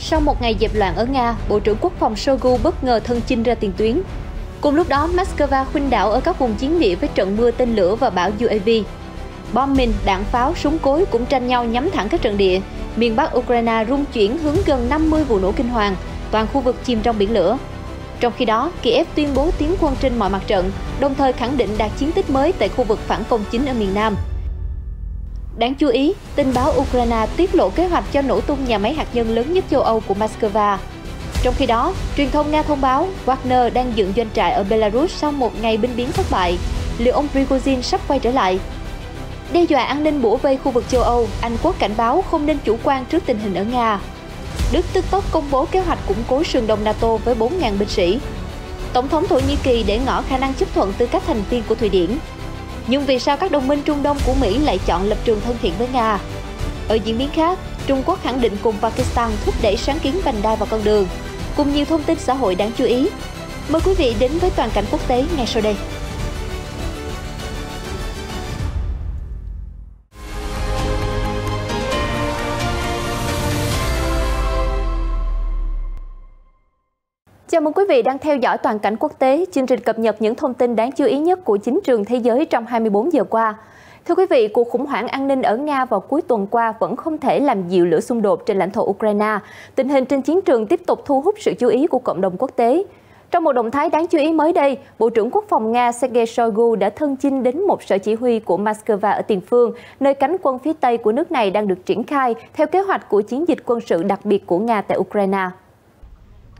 Sau một ngày dẹp loạn ở Nga, Bộ trưởng Quốc phòng Shoigu bất ngờ thân chinh ra tiền tuyến. Cùng lúc đó, Moscow khuynh đảo ở các vùng chiến địa với trận mưa tên lửa và bão UAV. Bom mìn, đạn pháo, súng cối cũng tranh nhau nhắm thẳng các trận địa. Miền Bắc Ukraine rung chuyển hướng gần 50 vụ nổ kinh hoàng, toàn khu vực chìm trong biển lửa. Trong khi đó, Kiev tuyên bố tiến quân trên mọi mặt trận, đồng thời khẳng định đạt chiến tích mới tại khu vực phản công chính ở miền Nam. Đáng chú ý, tin báo Ukraine tiết lộ kế hoạch cho nổ tung nhà máy hạt nhân lớn nhất châu Âu của Moscow. Trong khi đó, truyền thông Nga thông báo Wagner đang dựng doanh trại ở Belarus sau một ngày binh biến thất bại. Liệu ông Prigozhin sắp quay trở lại? Đe dọa an ninh bủa vây khu vực châu Âu, Anh Quốc cảnh báo không nên chủ quan trước tình hình ở Nga. Đức tức tốc công bố kế hoạch củng cố sườn đông NATO với 4.000 binh sĩ. Tổng thống Thổ Nhĩ Kỳ để ngỏ khả năng chấp thuận tư cách thành viên của Thụy Điển. Nhưng vì sao các đồng minh Trung Đông của Mỹ lại chọn lập trường thân thiện với Nga? Ở diễn biến khác, Trung Quốc khẳng định cùng Pakistan thúc đẩy sáng kiến vành đai và con đường, cùng nhiều thông tin xã hội đáng chú ý. Mời quý vị đến với toàn cảnh quốc tế ngay sau đây. Chào mừng quý vị đang theo dõi toàn cảnh quốc tế, chương trình cập nhật những thông tin đáng chú ý nhất của chính trường thế giới trong 24 giờ qua. Thưa quý vị, cuộc khủng hoảng an ninh ở Nga vào cuối tuần qua vẫn không thể làm dịu lửa xung đột trên lãnh thổ Ukraine. Tình hình trên chiến trường tiếp tục thu hút sự chú ý của cộng đồng quốc tế. Trong một động thái đáng chú ý mới đây, Bộ trưởng Quốc phòng Nga Sergei Shoigu đã thân chinh đến một sở chỉ huy của Moscow ở tiền phương, nơi cánh quân phía Tây của nước này đang được triển khai theo kế hoạch của chiến dịch quân sự đặc biệt của Nga tại Ukraine.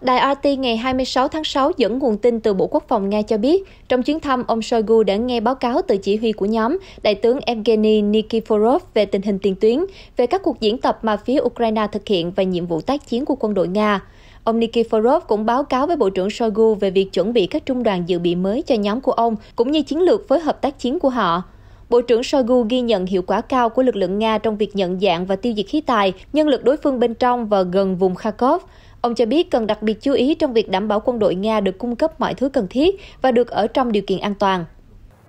Đài RT ngày 26 tháng 6 dẫn nguồn tin từ Bộ Quốc phòng Nga cho biết, trong chuyến thăm, ông Shoigu đã nghe báo cáo từ chỉ huy của nhóm Đại tướng Evgeny Nikiforov về tình hình tiền tuyến, về các cuộc diễn tập mà phía Ukraine thực hiện và nhiệm vụ tác chiến của quân đội Nga. Ông Nikiforov cũng báo cáo với Bộ trưởng Shoigu về việc chuẩn bị các trung đoàn dự bị mới cho nhóm của ông, cũng như chiến lược phối hợp tác chiến của họ. Bộ trưởng Shoigu ghi nhận hiệu quả cao của lực lượng Nga trong việc nhận dạng và tiêu diệt khí tài, nhân lực đối phương bên trong và gần vùng Kharkov. Ông cho biết cần đặc biệt chú ý trong việc đảm bảo quân đội Nga được cung cấp mọi thứ cần thiết và được ở trong điều kiện an toàn.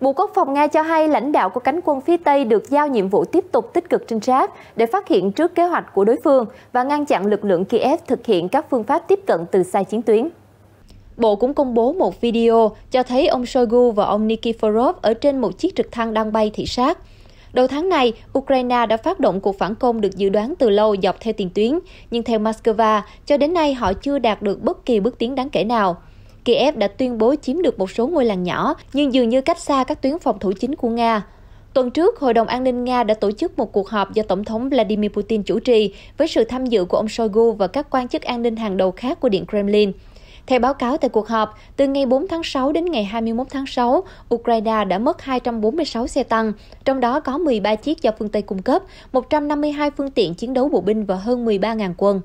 Bộ Quốc phòng Nga cho hay lãnh đạo của cánh quân phía Tây được giao nhiệm vụ tiếp tục tích cực trinh sát để phát hiện trước kế hoạch của đối phương và ngăn chặn lực lượng Kiev thực hiện các phương pháp tiếp cận từ xa chiến tuyến. Bộ cũng công bố một video cho thấy ông Shoigu và ông Nikiforov ở trên một chiếc trực thăng đang bay thị sát. Đầu tháng này, Ukraine đã phát động cuộc phản công được dự đoán từ lâu dọc theo tiền tuyến, nhưng theo Moscow, cho đến nay họ chưa đạt được bất kỳ bước tiến đáng kể nào. Kiev đã tuyên bố chiếm được một số ngôi làng nhỏ, nhưng dường như cách xa các tuyến phòng thủ chính của Nga. Tuần trước, Hội đồng An ninh Nga đã tổ chức một cuộc họp do Tổng thống Vladimir Putin chủ trì với sự tham dự của ông Shoigu và các quan chức an ninh hàng đầu khác của Điện Kremlin. Theo báo cáo tại cuộc họp, từ ngày 4 tháng 6 đến ngày 21 tháng 6, Ukraine đã mất 246 xe tăng, trong đó có 13 chiếc do phương Tây cung cấp, 152 phương tiện chiến đấu bộ binh và hơn 13.000 quân.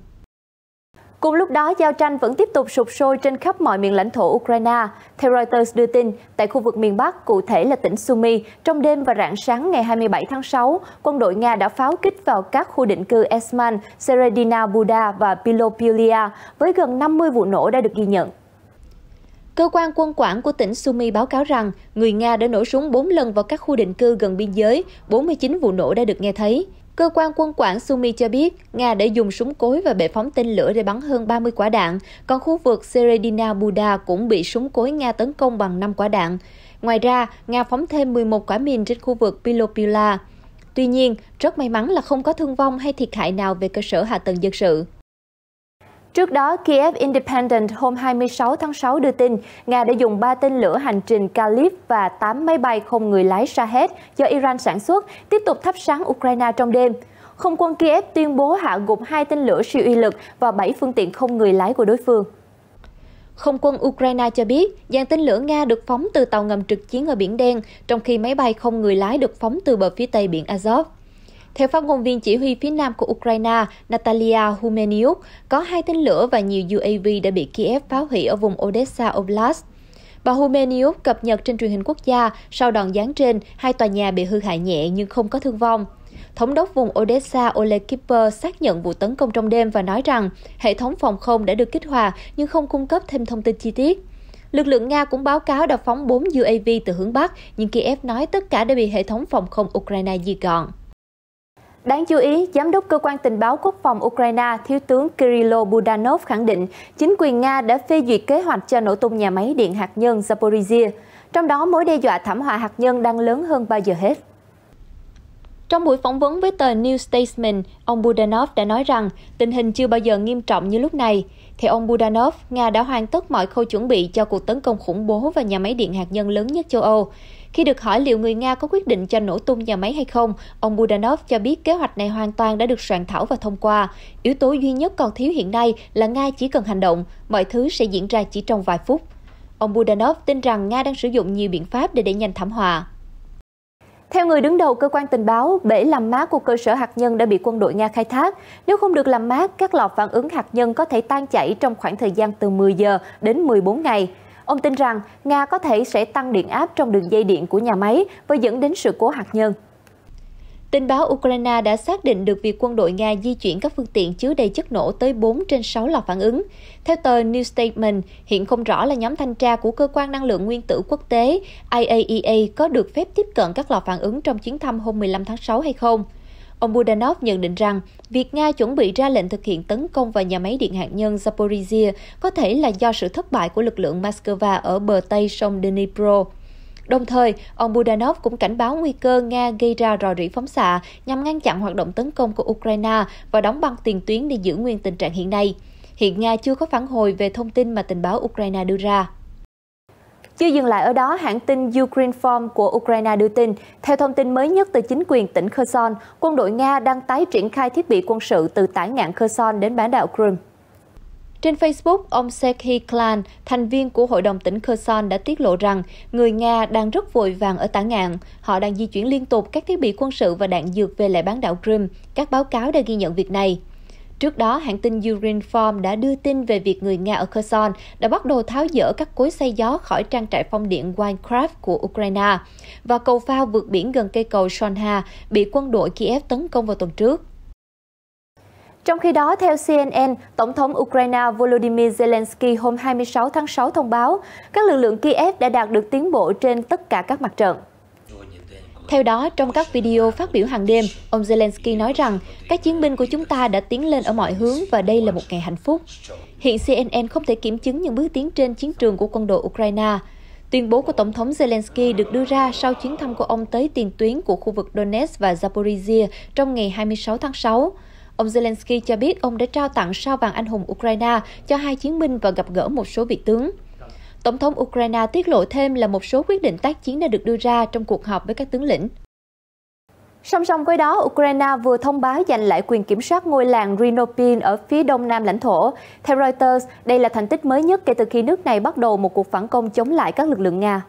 Cùng lúc đó, giao tranh vẫn tiếp tục sụp sôi trên khắp mọi miền lãnh thổ Ukraine. Theo Reuters đưa tin, tại khu vực miền Bắc, cụ thể là tỉnh Sumy, trong đêm và rạng sáng ngày 27 tháng 6, quân đội Nga đã pháo kích vào các khu định cư Esman, Seredina Buda và Pilopilia với gần 50 vụ nổ đã được ghi nhận. Cơ quan quân quản của tỉnh Sumy báo cáo rằng người Nga đã nổ súng 4 lần vào các khu định cư gần biên giới, 49 vụ nổ đã được nghe thấy. Cơ quan quân quản Sumi cho biết, Nga đã dùng súng cối và bệ phóng tên lửa để bắn hơn 30 quả đạn, còn khu vực Seredina Buda cũng bị súng cối Nga tấn công bằng 5 quả đạn. Ngoài ra, Nga phóng thêm 11 quả mìn trên khu vực Pilopila. Tuy nhiên, rất may mắn là không có thương vong hay thiệt hại nào về cơ sở hạ tầng dân sự. Trước đó, Kiev Independent hôm 26 tháng 6 đưa tin Nga đã dùng 3 tên lửa hành trình Kalib và 8 máy bay không người lái Shahed do Iran sản xuất tiếp tục thắp sáng Ukraine trong đêm. Không quân Kiev tuyên bố hạ gục hai tên lửa siêu uy lực và 7 phương tiện không người lái của đối phương. Không quân Ukraine cho biết, dàn tên lửa Nga được phóng từ tàu ngầm trực chiến ở Biển Đen, trong khi máy bay không người lái được phóng từ bờ phía tây biển Azov. Theo phát ngôn viên chỉ huy phía nam của Ukraine Natalia Humeniuk, có hai tên lửa và nhiều UAV đã bị Kiev phá hủy ở vùng Odessa Oblast. Bà Humeniuk cập nhật trên truyền hình quốc gia sau đòn giáng trên, hai tòa nhà bị hư hại nhẹ nhưng không có thương vong. Thống đốc vùng Odessa Ole Kipper xác nhận vụ tấn công trong đêm và nói rằng hệ thống phòng không đã được kích hoạt nhưng không cung cấp thêm thông tin chi tiết. Lực lượng Nga cũng báo cáo đã phóng 4 UAV từ hướng Bắc, nhưng Kiev nói tất cả đã bị hệ thống phòng không Ukraine di gọn. Đáng chú ý, Giám đốc Cơ quan Tình báo Quốc phòng Ukraine Thiếu tướng Kirilo Budanov khẳng định chính quyền Nga đã phê duyệt kế hoạch cho nổ tung nhà máy điện hạt nhân Zaporizhia, trong đó mối đe dọa thảm họa hạt nhân đang lớn hơn bao giờ hết. Trong buổi phỏng vấn với tờ New Statesman, ông Budanov đã nói rằng tình hình chưa bao giờ nghiêm trọng như lúc này. Theo ông Budanov, Nga đã hoàn tất mọi khâu chuẩn bị cho cuộc tấn công khủng bố và nhà máy điện hạt nhân lớn nhất châu Âu. Khi được hỏi liệu người Nga có quyết định cho nổ tung nhà máy hay không, ông Budanov cho biết kế hoạch này hoàn toàn đã được soạn thảo và thông qua. Yếu tố duy nhất còn thiếu hiện nay là Nga chỉ cần hành động, mọi thứ sẽ diễn ra chỉ trong vài phút. Ông Budanov tin rằng Nga đang sử dụng nhiều biện pháp để đẩy nhanh thảm họa. Theo người đứng đầu cơ quan tình báo, bể làm mát của cơ sở hạt nhân đã bị quân đội Nga khai thác. Nếu không được làm mát, các lò phản ứng hạt nhân có thể tan chảy trong khoảng thời gian từ 10 giờ đến 14 ngày. Ông tin rằng Nga có thể sẽ tăng điện áp trong đường dây điện của nhà máy và dẫn đến sự cố hạt nhân. Tin báo Ukraine đã xác định được việc quân đội Nga di chuyển các phương tiện chứa đầy chất nổ tới 4 trên 6 lò phản ứng. Theo tờ New Statement, hiện không rõ là nhóm thanh tra của Cơ quan Năng lượng Nguyên tử Quốc tế IAEA e có được phép tiếp cận các lò phản ứng trong chuyến thăm hôm 15 tháng 6 hay không. Ông Budanov nhận định rằng việc Nga chuẩn bị ra lệnh thực hiện tấn công vào nhà máy điện hạt nhân Zaporizhia có thể là do sự thất bại của lực lượng Moscow ở bờ Tây sông Dnipro. Đồng thời, ông Budanov cũng cảnh báo nguy cơ Nga gây ra rò rỉ phóng xạ nhằm ngăn chặn hoạt động tấn công của Ukraine và đóng băng tiền tuyến để giữ nguyên tình trạng hiện nay. Hiện Nga chưa có phản hồi về thông tin mà tình báo Ukraine đưa ra. Chưa dừng lại ở đó, hãng tin Ukrinform của Ukraine đưa tin, theo thông tin mới nhất từ chính quyền tỉnh Kherson, quân đội Nga đang tái triển khai thiết bị quân sự từ tải ngạn Kherson đến bán đảo Crimea. Trên Facebook, ông Sekhi Klan, thành viên của Hội đồng tỉnh Kherson đã tiết lộ rằng người Nga đang rất vội vàng ở tả ngạn. Họ đang di chuyển liên tục các thiết bị quân sự và đạn dược về lại bán đảo Crimea. Các báo cáo đã ghi nhận việc này. Trước đó, hãng tin Urinform đã đưa tin về việc người Nga ở Kherson đã bắt đầu tháo dỡ các cối xay gió khỏi trang trại phong điện Winecraft của Ukraine và cầu phao vượt biển gần cây cầu Shonha bị quân đội Kiev tấn công vào tuần trước. Trong khi đó, theo CNN, Tổng thống Ukraine Volodymyr Zelensky hôm 26 tháng 6 thông báo các lực lượng Kiev đã đạt được tiến bộ trên tất cả các mặt trận. Theo đó, trong các video phát biểu hàng đêm, ông Zelensky nói rằng các chiến binh của chúng ta đã tiến lên ở mọi hướng và đây là một ngày hạnh phúc. Hiện CNN không thể kiểm chứng những bước tiến trên chiến trường của quân đội Ukraine. Tuyên bố của Tổng thống Zelensky được đưa ra sau chuyến thăm của ông tới tiền tuyến của khu vực Donetsk và Zaporizhia trong ngày 26 tháng 6. Ông Zelensky cho biết ông đã trao tặng sao vàng anh hùng Ukraine cho hai chiến binh và gặp gỡ một số vị tướng. Tổng thống Ukraine tiết lộ thêm là một số quyết định tác chiến đã được đưa ra trong cuộc họp với các tướng lĩnh. Song song với đó, Ukraine vừa thông báo giành lại quyền kiểm soát ngôi làng Rhinopin ở phía đông nam lãnh thổ. Theo Reuters, đây là thành tích mới nhất kể từ khi nước này bắt đầu một cuộc phản công chống lại các lực lượng Nga.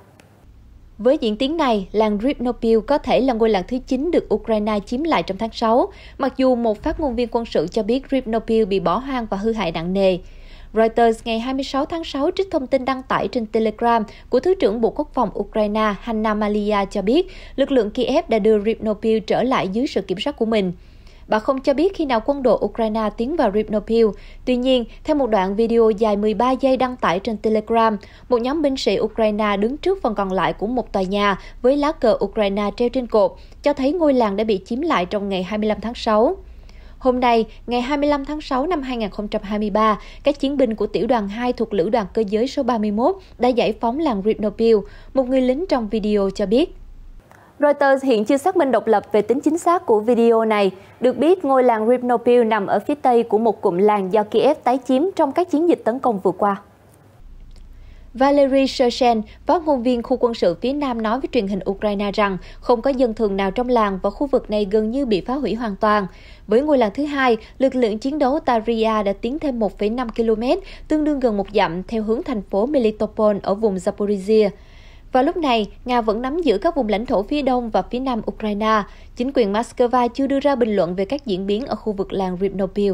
Với diễn tiến này, làng Ribnopil có thể là ngôi làng thứ 9 được Ukraine chiếm lại trong tháng 6, mặc dù một phát ngôn viên quân sự cho biết Ribnopil bị bỏ hoang và hư hại nặng nề. Reuters ngày 26 tháng 6 trích thông tin đăng tải trên Telegram của Thứ trưởng Bộ Quốc phòng Ukraine Hanna Malia cho biết lực lượng Kiev đã đưa Ribnopil trở lại dưới sự kiểm soát của mình. Bà không cho biết khi nào quân đội Ukraine tiến vào Ribnopil. Tuy nhiên, theo một đoạn video dài 13 giây đăng tải trên Telegram, một nhóm binh sĩ Ukraine đứng trước phần còn lại của một tòa nhà với lá cờ Ukraine treo trên cột, cho thấy ngôi làng đã bị chiếm lại trong ngày 25 tháng 6. Hôm nay, ngày 25 tháng 6 năm 2023, các chiến binh của tiểu đoàn 2 thuộc lữ đoàn cơ giới số 31 đã giải phóng làng Ribnopil, một người lính trong video cho biết. Reuters hiện chưa xác minh độc lập về tính chính xác của video này. Được biết, ngôi làng Ribnopil nằm ở phía tây của một cụm làng do Kiev tái chiếm trong các chiến dịch tấn công vừa qua. Valery Shoshen, phát ngôn viên khu quân sự phía Nam nói với truyền hình Ukraine rằng không có dân thường nào trong làng và khu vực này gần như bị phá hủy hoàn toàn. Với ngôi làng thứ hai, lực lượng chiến đấu Taria đã tiến thêm 1,5 km, tương đương gần một dặm theo hướng thành phố Melitopol ở vùng Zaporizhia. Vào lúc này, Nga vẫn nắm giữ các vùng lãnh thổ phía đông và phía nam Ukraine. Chính quyền Moscow chưa đưa ra bình luận về các diễn biến ở khu vực làng Ribnopil.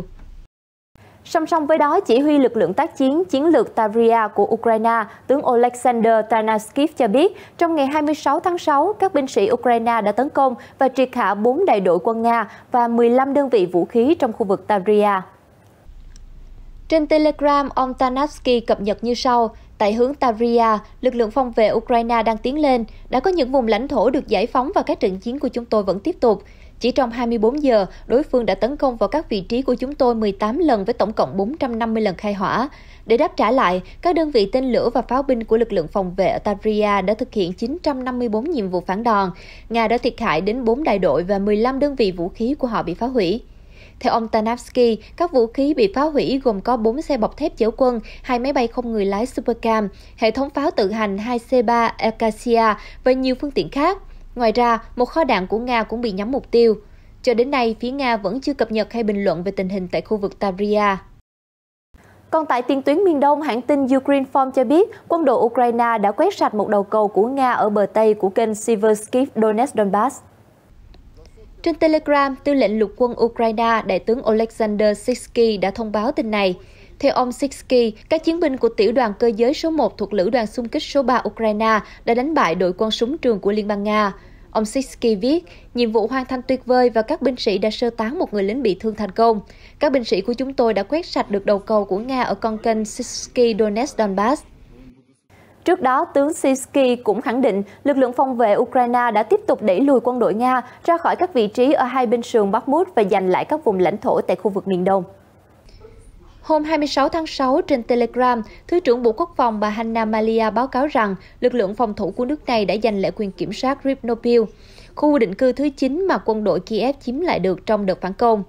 Song song với đó, chỉ huy lực lượng tác chiến chiến lược Tavria của Ukraine, tướng Oleksandr Tarnaskiv cho biết, trong ngày 26 tháng 6, các binh sĩ Ukraine đã tấn công và triệt hạ 4 đại đội quân Nga và 15 đơn vị vũ khí trong khu vực Tavria. Trên Telegram, ông Tarnavsky cập nhật như sau. Tại hướng Tavria, lực lượng phòng vệ Ukraine đang tiến lên, đã có những vùng lãnh thổ được giải phóng và các trận chiến của chúng tôi vẫn tiếp tục. Chỉ trong 24 giờ, đối phương đã tấn công vào các vị trí của chúng tôi 18 lần với tổng cộng 450 lần khai hỏa. Để đáp trả lại, các đơn vị tên lửa và pháo binh của lực lượng phòng vệ ở Tavria đã thực hiện 954 nhiệm vụ phản đòn. Nga đã thiệt hại đến 4 đại đội và 15 đơn vị vũ khí của họ bị phá hủy. Theo ông Tanavsky, các vũ khí bị phá hủy gồm có 4 xe bọc thép chở quân, hai máy bay không người lái Supercam, hệ thống pháo tự hành 2C3 Acacia và nhiều phương tiện khác. Ngoài ra, một kho đạn của Nga cũng bị nhắm mục tiêu. Cho đến nay, phía Nga vẫn chưa cập nhật hay bình luận về tình hình tại khu vực Tavria. Còn tại tiền tuyến miền đông, hãng tin Ukraine Form cho biết quân đội Ukraine đã quét sạch một đầu cầu của Nga ở bờ Tây của kênh Siversky Donetsk Donbass. Trên Telegram, tư lệnh lục quân Ukraine đại tướng Alexander Siksky đã thông báo tin này. Theo ông Siksky, các chiến binh của tiểu đoàn cơ giới số 1 thuộc lữ đoàn xung kích số 3 Ukraine đã đánh bại đội quân súng trường của Liên bang Nga. Ông Siksky viết, nhiệm vụ hoàn thành tuyệt vời và các binh sĩ đã sơ tán một người lính bị thương thành công. Các binh sĩ của chúng tôi đã quét sạch được đầu cầu của Nga ở con kênh Siksky Donetsk Donbass. Trước đó, tướng Sisky cũng khẳng định lực lượng phòng vệ Ukraine đã tiếp tục đẩy lùi quân đội Nga ra khỏi các vị trí ở hai bên sườn Bakhmut và giành lại các vùng lãnh thổ tại khu vực miền đông. Hôm 26 tháng 6 trên Telegram, Thứ trưởng Bộ Quốc phòng bà Hanna Malia báo cáo rằng lực lượng phòng thủ của nước này đã giành lại quyền kiểm soát Rivnopil, khu định cư thứ 9 mà quân đội Kiev chiếm lại được trong đợt phản công.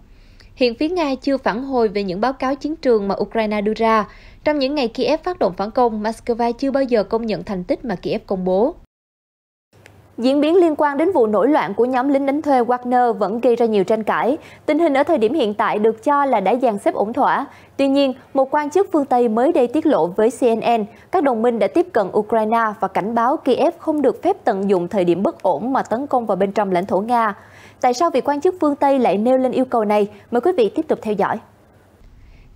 Hiện phía Nga chưa phản hồi về những báo cáo chiến trường mà Ukraine đưa ra. Trong những ngày Kiev phát động phản công, Moscow chưa bao giờ công nhận thành tích mà Kiev công bố. Diễn biến liên quan đến vụ nổi loạn của nhóm lính đánh thuê Wagner vẫn gây ra nhiều tranh cãi. Tình hình ở thời điểm hiện tại được cho là đã dàn xếp ổn thỏa. Tuy nhiên, một quan chức phương Tây mới đây tiết lộ với CNN, các đồng minh đã tiếp cận Ukraine và cảnh báo Kiev không được phép tận dụng thời điểm bất ổn mà tấn công vào bên trong lãnh thổ Nga. Tại sao vị quan chức phương Tây lại nêu lên yêu cầu này? Mời quý vị tiếp tục theo dõi.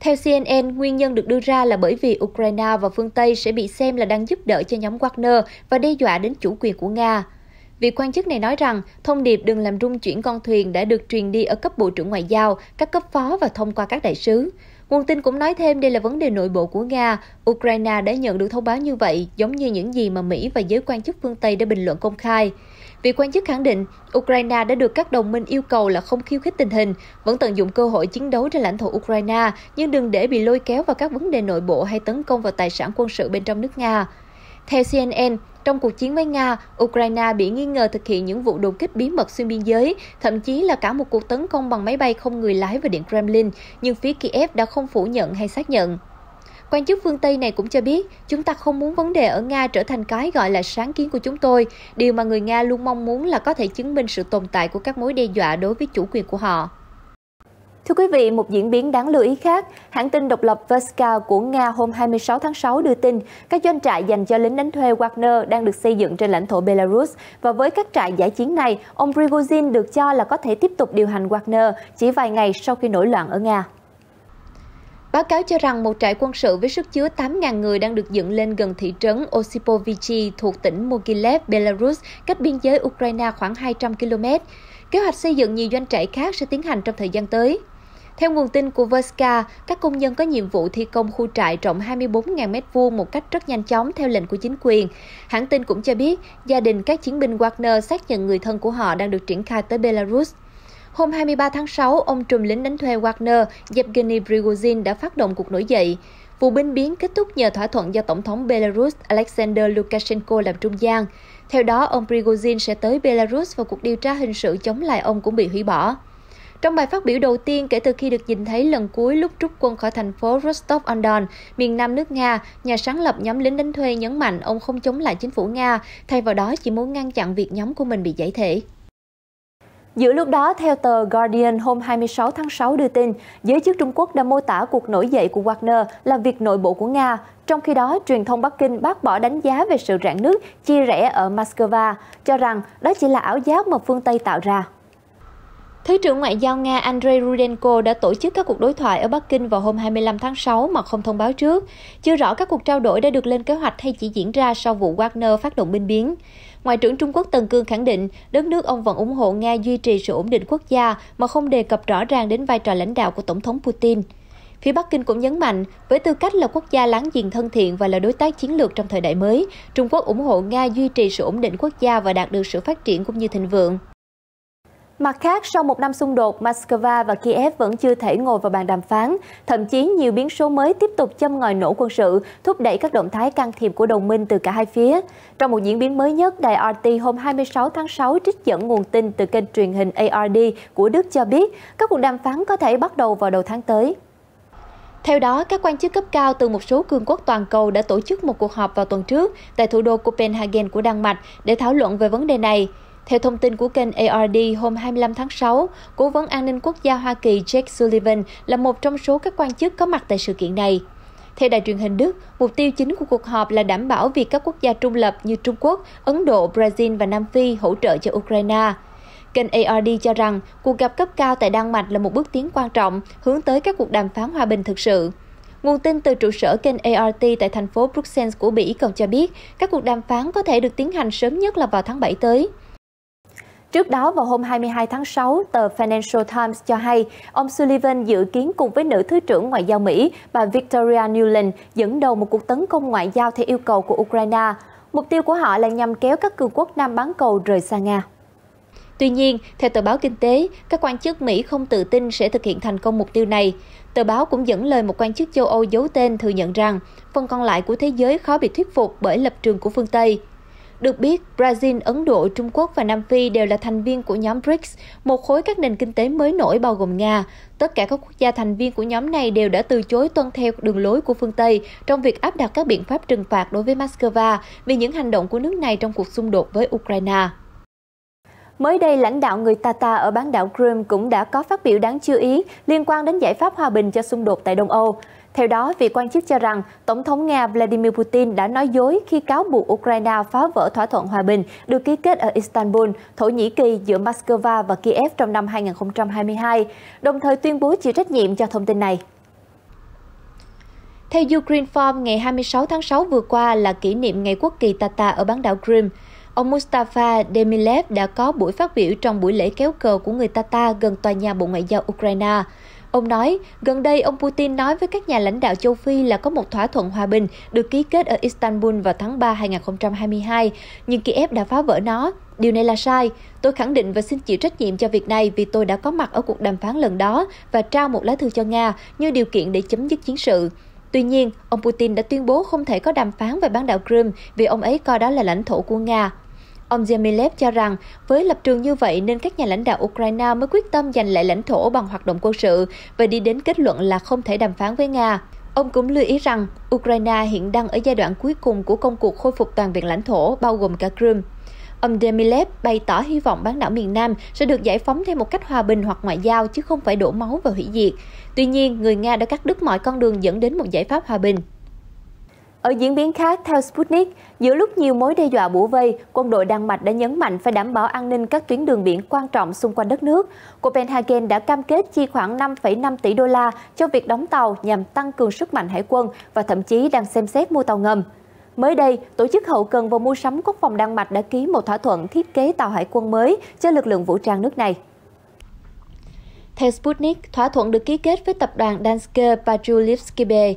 Theo CNN, nguyên nhân được đưa ra là bởi vì Ukraine và phương Tây sẽ bị xem là đang giúp đỡ cho nhóm Wagner và đe dọa đến chủ quyền của Nga. Vị quan chức này nói rằng thông điệp đừng làm rung chuyển con thuyền đã được truyền đi ở cấp Bộ trưởng Ngoại giao, các cấp phó và thông qua các đại sứ. Nguồn tin cũng nói thêm đây là vấn đề nội bộ của Nga. Ukraine đã nhận được thông báo như vậy, giống như những gì mà Mỹ và giới quan chức phương Tây đã bình luận công khai. Vị quan chức khẳng định, Ukraine đã được các đồng minh yêu cầu là không khiêu khích tình hình, vẫn tận dụng cơ hội chiến đấu trên lãnh thổ Ukraine, nhưng đừng để bị lôi kéo vào các vấn đề nội bộ hay tấn công vào tài sản quân sự bên trong nước Nga. Theo CNN, trong cuộc chiến với Nga, Ukraine bị nghi ngờ thực hiện những vụ đột kích bí mật xuyên biên giới, thậm chí là cả một cuộc tấn công bằng máy bay không người lái vào Điện Kremlin, nhưng phía Kiev đã không phủ nhận hay xác nhận. Quan chức phương Tây này cũng cho biết, chúng ta không muốn vấn đề ở Nga trở thành cái gọi là sáng kiến của chúng tôi. Điều mà người Nga luôn mong muốn là có thể chứng minh sự tồn tại của các mối đe dọa đối với chủ quyền của họ. Thưa quý vị, một diễn biến đáng lưu ý khác, hãng tin độc lập Veska của Nga hôm 26 tháng 6 đưa tin các doanh trại dành cho lính đánh thuê Wagner đang được xây dựng trên lãnh thổ Belarus và với các trại giải chiến này, ông Prigozhin được cho là có thể tiếp tục điều hành Wagner chỉ vài ngày sau khi nổi loạn ở Nga. Báo cáo cho rằng một trại quân sự với sức chứa 8.000 người đang được dựng lên gần thị trấn Osipovichi thuộc tỉnh Mogilev, Belarus, cách biên giới Ukraine khoảng 200 km. Kế hoạch xây dựng nhiều doanh trại khác sẽ tiến hành trong thời gian tới. Theo nguồn tin của Verska, các công nhân có nhiệm vụ thi công khu trại rộng 24.000 m2 một cách rất nhanh chóng theo lệnh của chính quyền. Hãng tin cũng cho biết, gia đình các chiến binh Wagner xác nhận người thân của họ đang được triển khai tới Belarus. Hôm 23 tháng 6, ông trùm lính đánh thuê Wagner Yevgeny Prigozhin đã phát động cuộc nổi dậy. Vụ binh biến kết thúc nhờ thỏa thuận do Tổng thống Belarus Alexander Lukashenko làm trung gian. Theo đó, ông Prigozhin sẽ tới Belarus và cuộc điều tra hình sự chống lại ông cũng bị hủy bỏ. Trong bài phát biểu đầu tiên kể từ khi được nhìn thấy lần cuối lúc rút quân khỏi thành phố Rostov-on-Don, miền nam nước Nga, nhà sáng lập nhóm lính đánh thuê nhấn mạnh ông không chống lại chính phủ Nga, thay vào đó chỉ muốn ngăn chặn việc nhóm của mình bị giải thể. Giữa lúc đó, theo tờ Guardian hôm 26 tháng 6 đưa tin, giới chức Trung Quốc đã mô tả cuộc nổi dậy của Wagner là việc nội bộ của Nga. Trong khi đó, truyền thông Bắc Kinh bác bỏ đánh giá về sự rạn nước chia rẽ ở Moscow, cho rằng đó chỉ là ảo giác mà phương Tây tạo ra. Thứ trưởng Ngoại giao Nga Andrei Rudenko đã tổ chức các cuộc đối thoại ở Bắc Kinh vào hôm 25 tháng 6 mà không thông báo trước. Chưa rõ các cuộc trao đổi đã được lên kế hoạch hay chỉ diễn ra sau vụ Wagner phát động binh biến. Ngoại trưởng Trung Quốc Tần Cương khẳng định, đất nước ông vẫn ủng hộ Nga duy trì sự ổn định quốc gia mà không đề cập rõ ràng đến vai trò lãnh đạo của Tổng thống Putin. Phía Bắc Kinh cũng nhấn mạnh, với tư cách là quốc gia láng giềng thân thiện và là đối tác chiến lược trong thời đại mới, Trung Quốc ủng hộ Nga duy trì sự ổn định quốc gia và đạt được sự phát triển cũng như thịnh vượng. Mặt khác, sau một năm xung đột, Moscow và Kiev vẫn chưa thể ngồi vào bàn đàm phán. Thậm chí, nhiều biến số mới tiếp tục châm ngòi nổ quân sự, thúc đẩy các động thái can thiệp của đồng minh từ cả hai phía. Trong một diễn biến mới nhất, đài RT hôm 26 tháng 6 trích dẫn nguồn tin từ kênh truyền hình ARD của Đức cho biết các cuộc đàm phán có thể bắt đầu vào đầu tháng tới. Theo đó, các quan chức cấp cao từ một số cường quốc toàn cầu đã tổ chức một cuộc họp vào tuần trước tại thủ đô Copenhagen của Đan Mạch để thảo luận về vấn đề này. Theo thông tin của kênh ARD hôm 25 tháng 6, Cố vấn An ninh Quốc gia Hoa Kỳ Jake Sullivan là một trong số các quan chức có mặt tại sự kiện này. Theo đài truyền hình Đức, mục tiêu chính của cuộc họp là đảm bảo việc các quốc gia trung lập như Trung Quốc, Ấn Độ, Brazil và Nam Phi hỗ trợ cho Ukraine. Kênh ARD cho rằng cuộc gặp cấp cao tại Đan Mạch là một bước tiến quan trọng hướng tới các cuộc đàm phán hòa bình thực sự. Nguồn tin từ trụ sở kênh ART tại thành phố Bruxelles của Bỉ còn cho biết các cuộc đàm phán có thể được tiến hành sớm nhất là vào tháng 7 tới. Trước đó vào hôm 22 tháng 6, tờ Financial Times cho hay ông Sullivan dự kiến cùng với nữ Thứ trưởng Ngoại giao Mỹ bà Victoria Nuland dẫn đầu một cuộc tấn công ngoại giao theo yêu cầu của Ukraine. Mục tiêu của họ là nhằm kéo các cường quốc Nam bán cầu rời xa Nga. Tuy nhiên, theo tờ báo Kinh tế, các quan chức Mỹ không tự tin sẽ thực hiện thành công mục tiêu này. Tờ báo cũng dẫn lời một quan chức châu Âu giấu tên thừa nhận rằng phần còn lại của thế giới khó bị thuyết phục bởi lập trường của phương Tây. Được biết, Brazil, Ấn Độ, Trung Quốc và Nam Phi đều là thành viên của nhóm BRICS, một khối các nền kinh tế mới nổi bao gồm Nga. Tất cả các quốc gia thành viên của nhóm này đều đã từ chối tuân theo đường lối của phương Tây trong việc áp đặt các biện pháp trừng phạt đối với Moscow vì những hành động của nước này trong cuộc xung đột với Ukraine. Mới đây, lãnh đạo người Tata ở bán đảo Crimea cũng đã có phát biểu đáng chú ý liên quan đến giải pháp hòa bình cho xung đột tại Đông Âu. Theo đó, vị quan chức cho rằng Tổng thống Nga Vladimir Putin đã nói dối khi cáo buộc Ukraine phá vỡ thỏa thuận hòa bình được ký kết ở Istanbul, Thổ Nhĩ Kỳ giữa Moscow và Kiev trong năm 2022, đồng thời tuyên bố chịu trách nhiệm cho thông tin này. Theo Ukraine Farm, ngày 26 tháng 6 vừa qua là kỷ niệm Ngày Quốc kỳ Tata ở bán đảo Crimea. Ông Mustafa Demilev đã có buổi phát biểu trong buổi lễ kéo cờ của người Tata gần tòa nhà Bộ Ngoại giao Ukraine. Ông nói, gần đây ông Putin nói với các nhà lãnh đạo châu Phi là có một thỏa thuận hòa bình được ký kết ở Istanbul vào tháng 3 2022, nhưng Kiev đã phá vỡ nó. Điều này là sai. Tôi khẳng định và xin chịu trách nhiệm cho việc này vì tôi đã có mặt ở cuộc đàm phán lần đó và trao một lá thư cho Nga như điều kiện để chấm dứt chiến sự. Tuy nhiên, ông Putin đã tuyên bố không thể có đàm phán về bán đảo Crimea vì ông ấy coi đó là lãnh thổ của Nga. Ông Zemilev cho rằng, với lập trường như vậy nên các nhà lãnh đạo Ukraine mới quyết tâm giành lại lãnh thổ bằng hoạt động quân sự và đi đến kết luận là không thể đàm phán với Nga. Ông cũng lưu ý rằng, Ukraine hiện đang ở giai đoạn cuối cùng của công cuộc khôi phục toàn vẹn lãnh thổ, bao gồm cả Crimea. Ông Demilev bày tỏ hy vọng bán đảo miền Nam sẽ được giải phóng theo một cách hòa bình hoặc ngoại giao chứ không phải đổ máu và hủy diệt. Tuy nhiên, người Nga đã cắt đứt mọi con đường dẫn đến một giải pháp hòa bình. Ở diễn biến khác, theo Sputnik, giữa lúc nhiều mối đe dọa bủa vây, quân đội Đan Mạch đã nhấn mạnh phải đảm bảo an ninh các tuyến đường biển quan trọng xung quanh đất nước. Copenhagen đã cam kết chi khoảng 5,5 tỷ đô la cho việc đóng tàu nhằm tăng cường sức mạnh hải quân và thậm chí đang xem xét mua tàu ngầm. Mới đây, Tổ chức Hậu cần và Mua sắm Quốc phòng Đan Mạch đã ký một thỏa thuận thiết kế tàu hải quân mới cho lực lượng vũ trang nước này. Theo Sputnik, thỏa thuận được ký kết với tập đoàn Danske Petrolivskibe,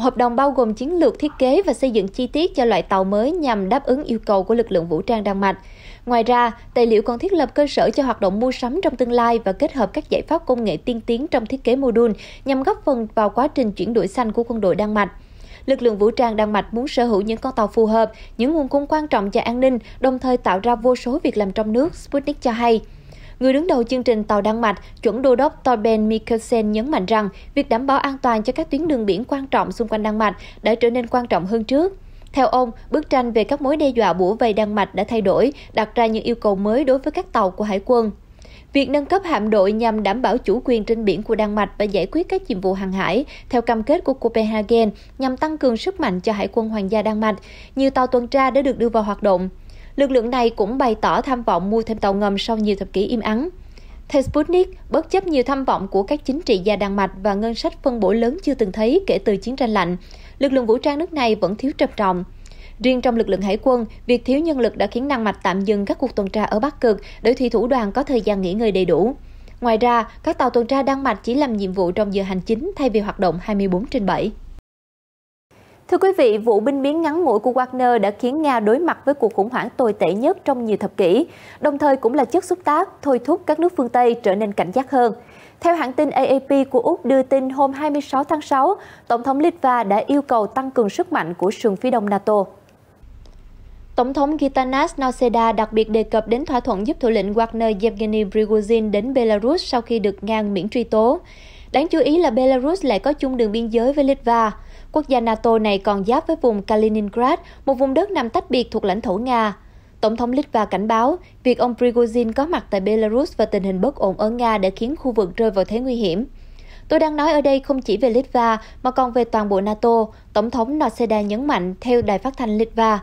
một hợp đồng bao gồm chiến lược thiết kế và xây dựng chi tiết cho loại tàu mới nhằm đáp ứng yêu cầu của lực lượng vũ trang Đan Mạch. Ngoài ra, tài liệu còn thiết lập cơ sở cho hoạt động mua sắm trong tương lai và kết hợp các giải pháp công nghệ tiên tiến trong thiết kế mô đun nhằm góp phần vào quá trình chuyển đổi xanh của quân đội Đan Mạch lực lượng vũ trang Đan Mạch muốn sở hữu những con tàu phù hợp, những nguồn cung quan trọng cho an ninh, đồng thời tạo ra vô số việc làm trong nước, Sputnik cho hay. Người đứng đầu chương trình tàu Đan Mạch, chuẩn đô đốc Torben Mikkelsen nhấn mạnh rằng việc đảm bảo an toàn cho các tuyến đường biển quan trọng xung quanh Đan Mạch đã trở nên quan trọng hơn trước. Theo ông, bức tranh về các mối đe dọa bủa vây Đan Mạch đã thay đổi, đặt ra những yêu cầu mới đối với các tàu của hải quân. Việc nâng cấp hạm đội nhằm đảm bảo chủ quyền trên biển của Đan Mạch và giải quyết các nhiệm vụ hàng hải theo cam kết của Copenhagen nhằm tăng cường sức mạnh cho Hải quân Hoàng gia Đan Mạch. Nhiều tàu tuần tra đã được đưa vào hoạt động. Lực lượng này cũng bày tỏ tham vọng mua thêm tàu ngầm sau nhiều thập kỷ im ắng. Theo Sputnik, bất chấp nhiều tham vọng của các chính trị gia Đan Mạch và ngân sách phân bổ lớn chưa từng thấy kể từ chiến tranh lạnh, lực lượng vũ trang nước này vẫn thiếu trầm trọng. Riêng trong lực lượng hải quân, việc thiếu nhân lực đã khiến Đan Mạch tạm dừng các cuộc tuần tra ở Bắc Cực để thủy thủ đoàn có thời gian nghỉ ngơi đầy đủ. Ngoài ra, các tàu tuần tra Đan Mạch chỉ làm nhiệm vụ trong giờ hành chính thay vì hoạt động 24 trên 7. Thưa quý vị, vụ binh biến ngắn ngủi của Wagner đã khiến Nga đối mặt với cuộc khủng hoảng tồi tệ nhất trong nhiều thập kỷ, đồng thời cũng là chất xúc tác thôi thúc các nước phương Tây trở nên cảnh giác hơn. Theo hãng tin AAP của Úc đưa tin hôm 26 tháng 6, Tổng thống Litva đã yêu cầu tăng cường sức mạnh của sườn phía đông NATO. Tổng thống Gitanas Nauseda đặc biệt đề cập đến thỏa thuận giúp thủ lĩnh Wagner Yevgeny Prigozhin đến Belarus sau khi được ngang miễn truy tố. Đáng chú ý là Belarus lại có chung đường biên giới với Litva. Quốc gia NATO này còn giáp với vùng Kaliningrad, một vùng đất nằm tách biệt thuộc lãnh thổ Nga. Tổng thống Litva cảnh báo, việc ông Prigozhin có mặt tại Belarus và tình hình bất ổn ở Nga đã khiến khu vực rơi vào thế nguy hiểm. Tôi đang nói ở đây không chỉ về Litva mà còn về toàn bộ NATO, Tổng thống Noseda nhấn mạnh theo đài phát thanh Litva.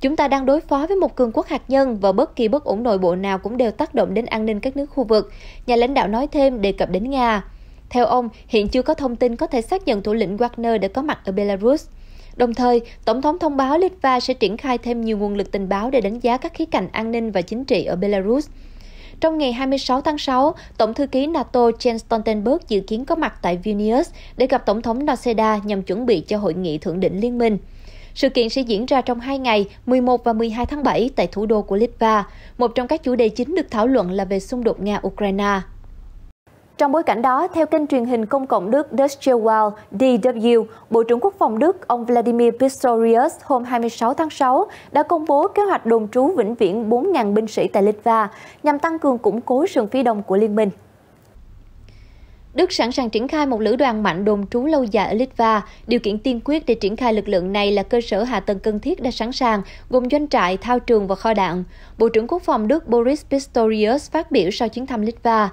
Chúng ta đang đối phó với một cường quốc hạt nhân và bất kỳ bất ổn nội bộ nào cũng đều tác động đến an ninh các nước khu vực, nhà lãnh đạo nói thêm đề cập đến Nga. Theo ông, hiện chưa có thông tin có thể xác nhận thủ lĩnh Wagner đã có mặt ở Belarus. Đồng thời, Tổng thống thông báo Litva sẽ triển khai thêm nhiều nguồn lực tình báo để đánh giá các khía cạnh an ninh và chính trị ở Belarus. Trong ngày 26 tháng 6, Tổng thư ký NATO Jens Stoltenberg dự kiến có mặt tại Vilnius để gặp Tổng thống Noceda nhằm chuẩn bị cho hội nghị thượng đỉnh liên minh. Sự kiện sẽ diễn ra trong 2 ngày, 11 và 12 tháng 7 tại thủ đô của Litva. Một trong các chủ đề chính được thảo luận là về xung đột Nga-Ukraine. Trong bối cảnh đó, theo kênh truyền hình công cộng Đức Deutsche Welle DW, Bộ trưởng Quốc phòng Đức ông Vladimir Pistorius hôm 26 tháng 6 đã công bố kế hoạch đồn trú vĩnh viễn 4.000 binh sĩ tại Litva nhằm tăng cường củng cố sườn phía đông của liên minh. Đức sẵn sàng triển khai một lữ đoàn mạnh đồn trú lâu dài ở Litva. Điều kiện tiên quyết để triển khai lực lượng này là cơ sở hạ tầng cần thiết đã sẵn sàng, gồm doanh trại, thao trường và kho đạn. Bộ trưởng Quốc phòng Đức Boris Pistorius phát biểu sau chuyến thăm Litva.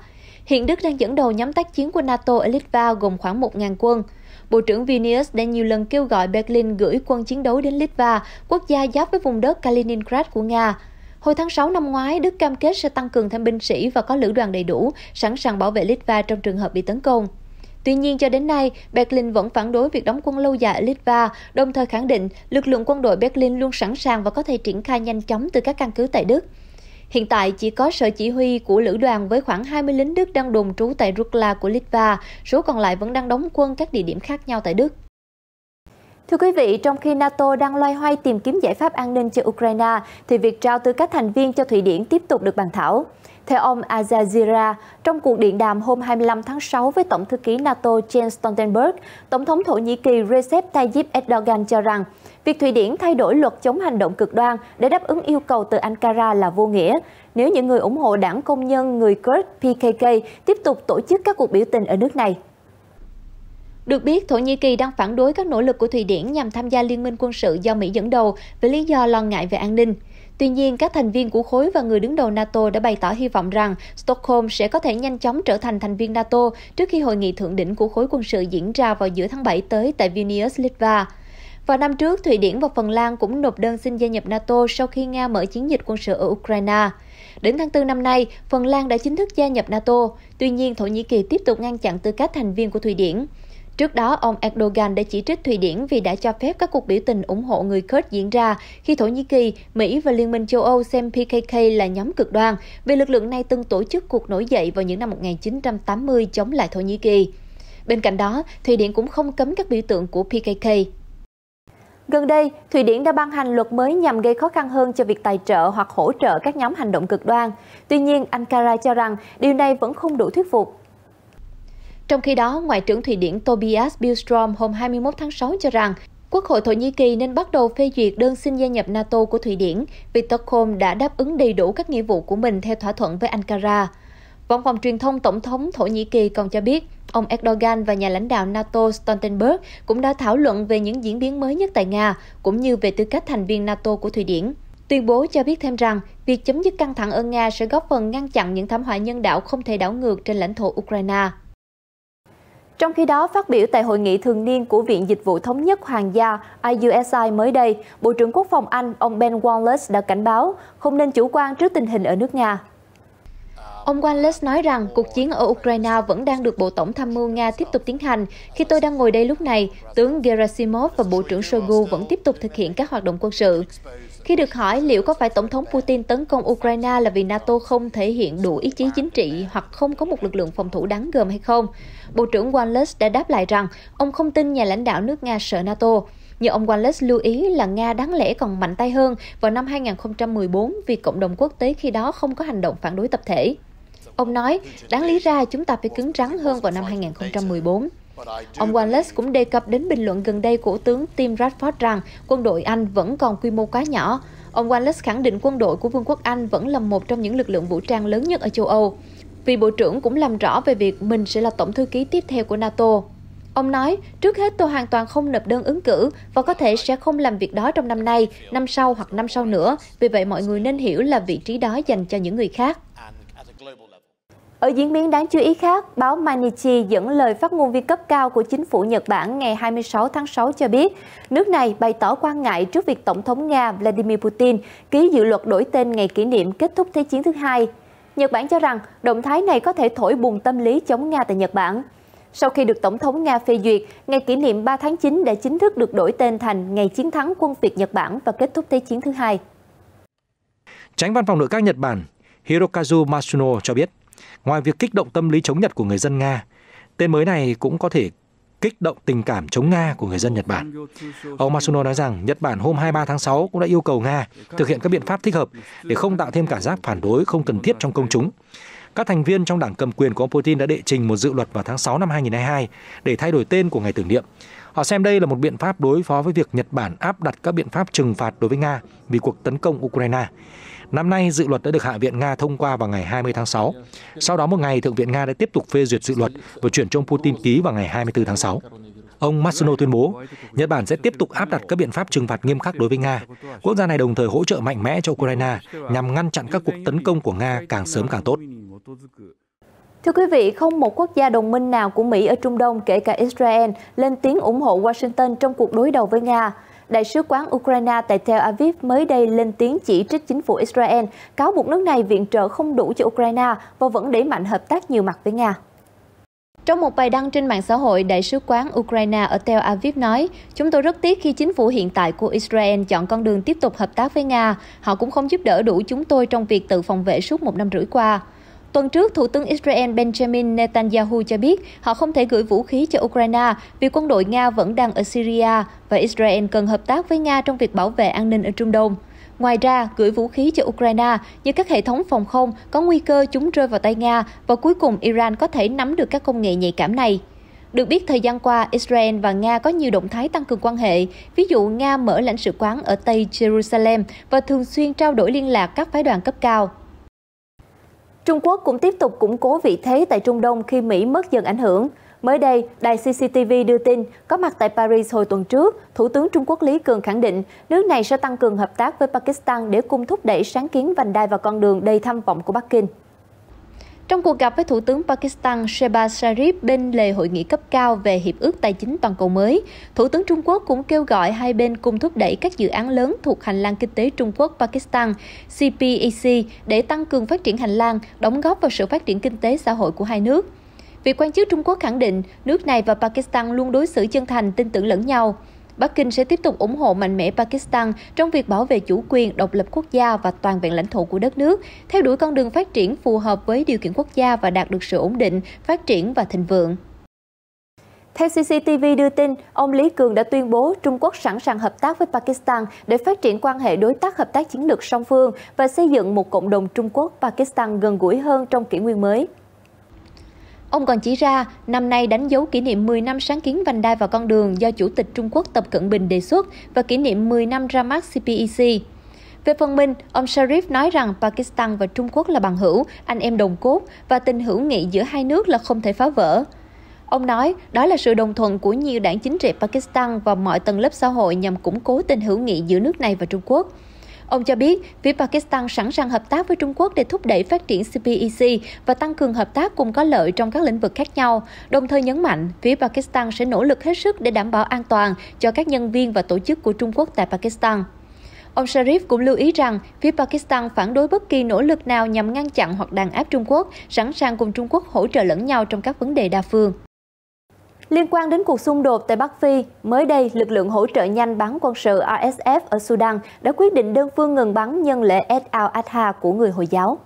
Hiện Đức đang dẫn đầu nhóm tác chiến của NATO ở Litva gồm khoảng 1.000 quân. Bộ trưởng Vilnius đã nhiều lần kêu gọi Berlin gửi quân chiến đấu đến Litva, quốc gia giáp với vùng đất Kaliningrad của Nga. Hồi tháng 6 năm ngoái, Đức cam kết sẽ tăng cường thêm binh sĩ và có lữ đoàn đầy đủ, sẵn sàng bảo vệ Litva trong trường hợp bị tấn công. Tuy nhiên, cho đến nay, Berlin vẫn phản đối việc đóng quân lâu dài ở Litva, đồng thời khẳng định lực lượng quân đội Berlin luôn sẵn sàng và có thể triển khai nhanh chóng từ các căn cứ tại Đức. Hiện tại chỉ có sở chỉ huy của lữ đoàn với khoảng 20 lính Đức đang đồn trú tại Rukla của Litva, số còn lại vẫn đang đóng quân các địa điểm khác nhau tại Đức. Thưa quý vị, trong khi NATO đang loay hoay tìm kiếm giải pháp an ninh cho Ukraine, thì việc trao tư cách thành viên cho Thụy Điển tiếp tục được bàn thảo. Theo ông Azazira, trong cuộc điện đàm hôm 25 tháng 6 với Tổng thư ký NATO Jens Stoltenberg, Tổng thống Thổ Nhĩ Kỳ Recep Tayyip Erdogan cho rằng việc Thụy Điển thay đổi luật chống hành động cực đoan để đáp ứng yêu cầu từ Ankara là vô nghĩa. Nếu những người ủng hộ đảng công nhân người Kurd PKK tiếp tục tổ chức các cuộc biểu tình ở nước này, được biết, Thổ Nhĩ Kỳ đang phản đối các nỗ lực của Thụy Điển nhằm tham gia liên minh quân sự do Mỹ dẫn đầu với lý do lo ngại về an ninh. Tuy nhiên, các thành viên của khối và người đứng đầu NATO đã bày tỏ hy vọng rằng Stockholm sẽ có thể nhanh chóng trở thành thành viên NATO trước khi hội nghị thượng đỉnh của khối quân sự diễn ra vào giữa tháng 7 tới tại Vilnius, Litva. Vào năm trước, Thụy Điển và Phần Lan cũng nộp đơn xin gia nhập NATO sau khi Nga mở chiến dịch quân sự ở Ukraine. Đến tháng 4 năm nay, Phần Lan đã chính thức gia nhập NATO, tuy nhiên Thổ Nhĩ Kỳ tiếp tục ngăn chặn tư cách thành viên của Thụy Điển. Trước đó, ông Erdogan đã chỉ trích Thụy Điển vì đã cho phép các cuộc biểu tình ủng hộ người Kurd diễn ra khi Thổ Nhĩ Kỳ, Mỹ và Liên minh châu Âu xem PKK là nhóm cực đoan vì lực lượng này từng tổ chức cuộc nổi dậy vào những năm 1980 chống lại Thổ Nhĩ Kỳ. Bên cạnh đó, Thụy Điển cũng không cấm các biểu tượng của PKK. Gần đây, Thụy Điển đã ban hành luật mới nhằm gây khó khăn hơn cho việc tài trợ hoặc hỗ trợ các nhóm hành động cực đoan. Tuy nhiên, Ankara cho rằng điều này vẫn không đủ thuyết phục. Trong khi đó, Ngoại trưởng Thụy Điển Tobias Billstrom hôm 21 tháng 6 cho rằng Quốc hội Thổ Nhĩ Kỳ nên bắt đầu phê duyệt đơn xin gia nhập NATO của Thụy Điển vì Stockholm đã đáp ứng đầy đủ các nghĩa vụ của mình theo thỏa thuận với Ankara. Văn phòng truyền thông Tổng thống Thổ Nhĩ Kỳ còn cho biết, ông Erdogan và nhà lãnh đạo NATO Stoltenberg cũng đã thảo luận về những diễn biến mới nhất tại Nga, cũng như về tư cách thành viên NATO của Thụy Điển. Tuyên bố cho biết thêm rằng, việc chấm dứt căng thẳng ở Nga sẽ góp phần ngăn chặn những thảm họa nhân đạo không thể đảo ngược trên lãnh thổ Ukraine. Trong khi đó, phát biểu tại hội nghị thường niên của Viện Dịch vụ Thống nhất Hoàng gia IUSI mới đây, Bộ trưởng Quốc phòng Anh ông Ben Wallace đã cảnh báo không nên chủ quan trước tình hình ở nước Nga. Ông Wallace nói rằng cuộc chiến ở Ukraine vẫn đang được Bộ Tổng tham mưu Nga tiếp tục tiến hành. Khi tôi đang ngồi đây lúc này, tướng Gerasimov và Bộ trưởng Shoigu vẫn tiếp tục thực hiện các hoạt động quân sự. Khi được hỏi liệu có phải Tổng thống Putin tấn công Ukraine là vì NATO không thể hiện đủ ý chí chính trị hoặc không có một lực lượng phòng thủ đáng gờm hay không, Bộ trưởng Wallace đã đáp lại rằng ông không tin nhà lãnh đạo nước Nga sợ NATO. Nhưng ông Wallace lưu ý là Nga đáng lẽ còn mạnh tay hơn vào năm 2014 vì cộng đồng quốc tế khi đó không có hành động phản đối tập thể. Ông nói, đáng lý ra chúng ta phải cứng rắn hơn vào năm 2014. Ông Wallace cũng đề cập đến bình luận gần đây của tướng Tim Radford rằng quân đội Anh vẫn còn quy mô quá nhỏ. Ông Wallace khẳng định quân đội của Vương quốc Anh vẫn là một trong những lực lượng vũ trang lớn nhất ở châu Âu. Vị Bộ trưởng cũng làm rõ về việc mình sẽ là tổng thư ký tiếp theo của NATO. Ông nói, trước hết tôi hoàn toàn không nộp đơn ứng cử và có thể sẽ không làm việc đó trong năm nay, năm sau hoặc năm sau nữa, vì vậy mọi người nên hiểu là vị trí đó dành cho những người khác. Ở diễn biến đáng chú ý khác, báo Manichi dẫn lời phát ngôn viên cấp cao của chính phủ Nhật Bản ngày 26 tháng 6 cho biết, nước này bày tỏ quan ngại trước việc Tổng thống Nga Vladimir Putin ký dự luật đổi tên ngày kỷ niệm kết thúc Thế chiến thứ hai. Nhật Bản cho rằng động thái này có thể thổi bùng tâm lý chống Nga tại Nhật Bản. Sau khi được Tổng thống Nga phê duyệt, ngày kỷ niệm 3 tháng 9 đã chính thức được đổi tên thành Ngày chiến thắng quân Việt Nhật Bản và kết thúc Thế chiến thứ hai. Tránh văn phòng nội các Nhật Bản Hirokazu Masuno cho biết, Ngoài việc kích động tâm lý chống Nhật của người dân Nga, tên mới này cũng có thể kích động tình cảm chống Nga của người dân Nhật Bản. Ông Masuno nói rằng Nhật Bản hôm 23 tháng 6 cũng đã yêu cầu Nga thực hiện các biện pháp thích hợp để không tạo thêm cảm giác phản đối không cần thiết trong công chúng. Các thành viên trong đảng cầm quyền của ông Putin đã đệ trình một dự luật vào tháng 6 năm 2022 để thay đổi tên của ngày tưởng niệm. Họ xem đây là một biện pháp đối phó với việc Nhật Bản áp đặt các biện pháp trừng phạt đối với Nga vì cuộc tấn công Ukraine. Năm nay, dự luật đã được Hạ viện Nga thông qua vào ngày 20 tháng 6. Sau đó một ngày, Thượng viện Nga đã tiếp tục phê duyệt dự luật và chuyển cho ông Putin ký vào ngày 24 tháng 6. Ông Matsuno tuyên bố, Nhật Bản sẽ tiếp tục áp đặt các biện pháp trừng phạt nghiêm khắc đối với Nga. Quốc gia này đồng thời hỗ trợ mạnh mẽ cho Ukraine nhằm ngăn chặn các cuộc tấn công của Nga càng sớm càng tốt. Thưa quý vị, không một quốc gia đồng minh nào của Mỹ ở Trung Đông, kể cả Israel, lên tiếng ủng hộ Washington trong cuộc đối đầu với Nga. Đại sứ quán Ukraine tại Tel Aviv mới đây lên tiếng chỉ trích chính phủ Israel, cáo buộc nước này viện trợ không đủ cho Ukraine và vẫn đẩy mạnh hợp tác nhiều mặt với Nga. Trong một bài đăng trên mạng xã hội, Đại sứ quán Ukraine ở Tel Aviv nói, Chúng tôi rất tiếc khi chính phủ hiện tại của Israel chọn con đường tiếp tục hợp tác với Nga. Họ cũng không giúp đỡ đủ chúng tôi trong việc tự phòng vệ suốt một năm rưỡi qua. Tuần trước, Thủ tướng Israel Benjamin Netanyahu cho biết họ không thể gửi vũ khí cho Ukraine vì quân đội Nga vẫn đang ở Syria và Israel cần hợp tác với Nga trong việc bảo vệ an ninh ở Trung Đông. Ngoài ra, gửi vũ khí cho Ukraine như các hệ thống phòng không có nguy cơ chúng rơi vào tay Nga và cuối cùng Iran có thể nắm được các công nghệ nhạy cảm này. Được biết, thời gian qua, Israel và Nga có nhiều động thái tăng cường quan hệ. Ví dụ, Nga mở lãnh sự quán ở Tây Jerusalem và thường xuyên trao đổi liên lạc các phái đoàn cấp cao. Trung Quốc cũng tiếp tục củng cố vị thế tại Trung Đông khi Mỹ mất dần ảnh hưởng. Mới đây, đài CCTV đưa tin, có mặt tại Paris hồi tuần trước, Thủ tướng Trung Quốc Lý Cường khẳng định nước này sẽ tăng cường hợp tác với Pakistan để cùng thúc đẩy sáng kiến vành đai và con đường đầy tham vọng của Bắc Kinh. Trong cuộc gặp với Thủ tướng Pakistan Shehbaz Sharif bên lề hội nghị cấp cao về Hiệp ước Tài chính Toàn cầu mới, Thủ tướng Trung Quốc cũng kêu gọi hai bên cùng thúc đẩy các dự án lớn thuộc hành lang kinh tế Trung Quốc-Pakistan CPEC để tăng cường phát triển hành lang, đóng góp vào sự phát triển kinh tế xã hội của hai nước. Vị quan chức Trung Quốc khẳng định nước này và Pakistan luôn đối xử chân thành, tin tưởng lẫn nhau. Bắc Kinh sẽ tiếp tục ủng hộ mạnh mẽ Pakistan trong việc bảo vệ chủ quyền, độc lập quốc gia và toàn vẹn lãnh thổ của đất nước, theo đuổi con đường phát triển phù hợp với điều kiện quốc gia và đạt được sự ổn định, phát triển và thịnh vượng. Theo CCTV đưa tin, ông Lý Cường đã tuyên bố Trung Quốc sẵn sàng hợp tác với Pakistan để phát triển quan hệ đối tác hợp tác chiến lược song phương và xây dựng một cộng đồng Trung Quốc-Pakistan gần gũi hơn trong kỷ nguyên mới. Ông còn chỉ ra, năm nay đánh dấu kỷ niệm 10 năm sáng kiến vành đai và con đường do Chủ tịch Trung Quốc Tập Cận Bình đề xuất và kỷ niệm 10 năm ra mắt CPEC. E Về phần mình, ông Sharif nói rằng Pakistan và Trung Quốc là bằng hữu, anh em đồng cốt và tình hữu nghị giữa hai nước là không thể phá vỡ. Ông nói đó là sự đồng thuận của nhiều đảng chính trị Pakistan và mọi tầng lớp xã hội nhằm củng cố tình hữu nghị giữa nước này và Trung Quốc. Ông cho biết, phía Pakistan sẵn sàng hợp tác với Trung Quốc để thúc đẩy phát triển CPEC e và tăng cường hợp tác cùng có lợi trong các lĩnh vực khác nhau, đồng thời nhấn mạnh phía Pakistan sẽ nỗ lực hết sức để đảm bảo an toàn cho các nhân viên và tổ chức của Trung Quốc tại Pakistan. Ông Sharif cũng lưu ý rằng phía Pakistan phản đối bất kỳ nỗ lực nào nhằm ngăn chặn hoặc đàn áp Trung Quốc, sẵn sàng cùng Trung Quốc hỗ trợ lẫn nhau trong các vấn đề đa phương. Liên quan đến cuộc xung đột tại Bắc Phi, mới đây, lực lượng hỗ trợ nhanh bắn quân sự RSF ở Sudan đã quyết định đơn phương ngừng bắn nhân lễ Eid al-Adha của người Hồi giáo.